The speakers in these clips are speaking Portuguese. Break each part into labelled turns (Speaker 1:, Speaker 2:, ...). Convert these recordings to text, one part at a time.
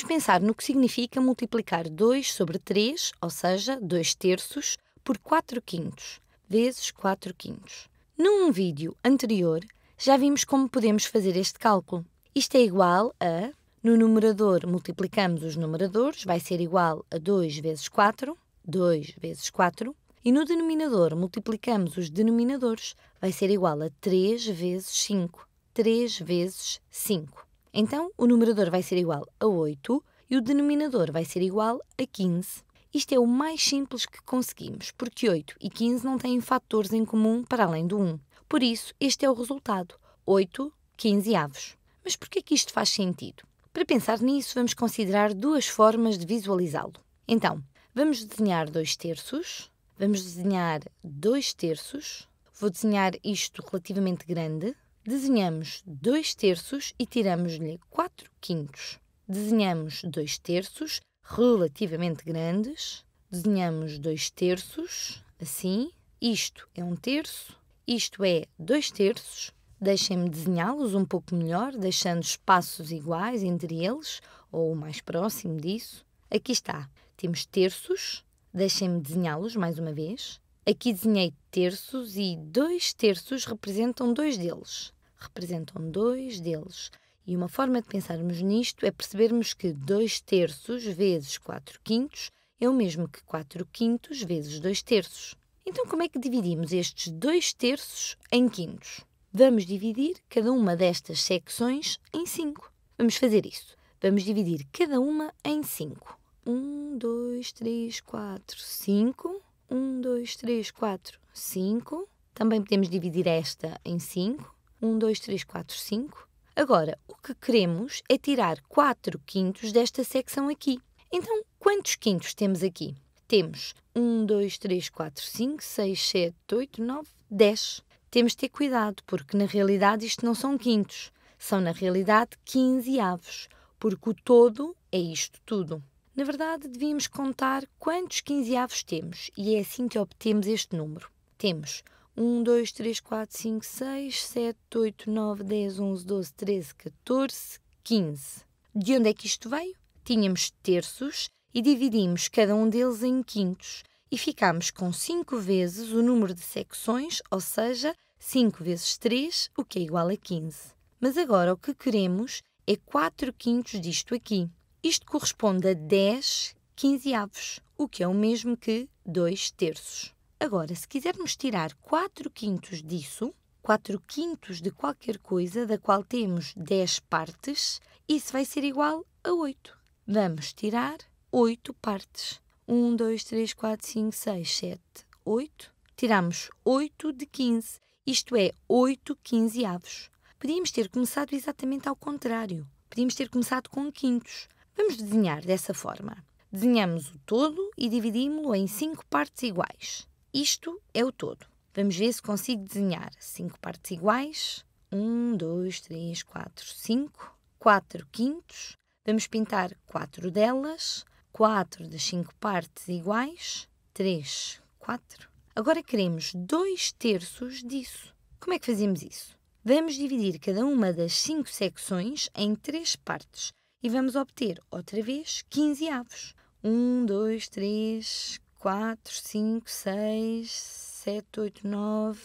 Speaker 1: Vamos pensar no que significa multiplicar 2 sobre 3, ou seja, 2 terços, por 4 quintos, vezes 4 quintos. Num vídeo anterior, já vimos como podemos fazer este cálculo. Isto é igual a, no numerador multiplicamos os numeradores, vai ser igual a 2 vezes 4, 2 vezes 4, e no denominador multiplicamos os denominadores, vai ser igual a 3 vezes 5, 3 vezes 5. Então, o numerador vai ser igual a 8 e o denominador vai ser igual a 15. Isto é o mais simples que conseguimos, porque 8 e 15 não têm fatores em comum para além do 1. Por isso, este é o resultado, 8 quinzeavos. Mas por é que isto faz sentido? Para pensar nisso, vamos considerar duas formas de visualizá-lo. Então, vamos desenhar 2 terços, vamos desenhar 2 terços, vou desenhar isto relativamente grande, Desenhamos 2 terços e tiramos-lhe 4 quintos. Desenhamos 2 terços relativamente grandes. Desenhamos 2 terços, assim. Isto é um terço, isto é 2 terços. Deixem-me desenhá-los um pouco melhor, deixando espaços iguais entre eles, ou mais próximo disso. Aqui está. Temos terços. Deixem-me desenhá-los mais uma vez. Aqui desenhei terços e dois terços representam dois deles representam dois deles. E uma forma de pensarmos nisto é percebermos que 2 terços vezes 4 quintos é o mesmo que 4 quintos vezes 2 terços. Então, como é que dividimos estes 2 terços em quintos? Vamos dividir cada uma destas secções em 5. Vamos fazer isso. Vamos dividir cada uma em 5. 1, 2, 3, 4, 5. 1, 2, 3, 4, 5. Também podemos dividir esta em 5. 1, 2, 3, 4, 5. Agora, o que queremos é tirar 4 quintos desta secção aqui. Então, quantos quintos temos aqui? Temos 1, 2, 3, 4, 5, 6, 7, 8, 9, 10. Temos de ter cuidado, porque na realidade isto não são quintos, são na realidade 15 avos, porque o todo é isto tudo. Na verdade, devíamos contar quantos 15 avos temos e é assim que obtemos este número. Temos 1, 2, 3, 4, 5, 6, 7, 8, 9, 10, 11, 12, 13, 14, 15. De onde é que isto veio? Tínhamos terços e dividimos cada um deles em quintos e ficámos com 5 vezes o número de secções, ou seja, 5 vezes 3, o que é igual a 15. Mas agora o que queremos é 4 quintos disto aqui. Isto corresponde a 10 quinzeavos, o que é o mesmo que 2 terços. Agora, se quisermos tirar 4 quintos disso, 4 quintos de qualquer coisa, da qual temos 10 partes, isso vai ser igual a 8. Vamos tirar 8 partes. 1, 2, 3, 4, 5, 6, 7, 8. Tiramos 8 de 15, isto é, 8 quinzeavos. Podíamos ter começado exatamente ao contrário. Podíamos ter começado com quintos. Vamos desenhar dessa forma. Desenhamos o todo e dividimos-lo em 5 partes iguais. Isto é o todo. Vamos ver se consigo desenhar cinco partes iguais. 1, 2, 3, 4, 5. 4 quintos. Vamos pintar 4 delas. 4 das 5 partes iguais. 3, 4. Agora queremos 2 terços disso. Como é que fazemos isso? Vamos dividir cada uma das 5 secções em 3 partes e vamos obter outra vez 15 avos. 1, 2, 3, 4, 5, 6, 7, 8, 9,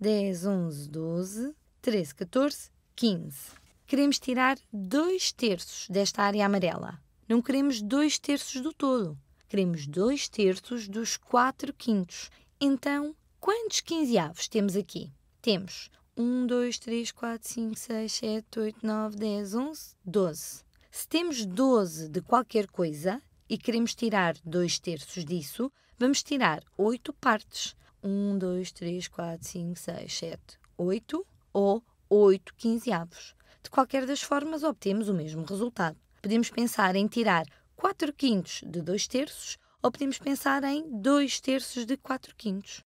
Speaker 1: 10, 11, 12, 13, 14, 15. Queremos tirar 2 terços desta área amarela. Não queremos 2 terços do todo. Queremos 2 terços dos 4 quintos. Então, quantos quinzeavos temos aqui? Temos 1, 2, 3, 4, 5, 6, 7, 8, 9, 10, 11, 12. Se temos 12 de qualquer coisa, e queremos tirar dois terços disso, vamos tirar oito partes. 1, 2, 3, 4, 5, 6, 7, 8 ou 8 quinzeavos. De qualquer das formas, obtemos o mesmo resultado. Podemos pensar em tirar 4 quintos de 2 terços ou podemos pensar em 2 terços de 4 quintos.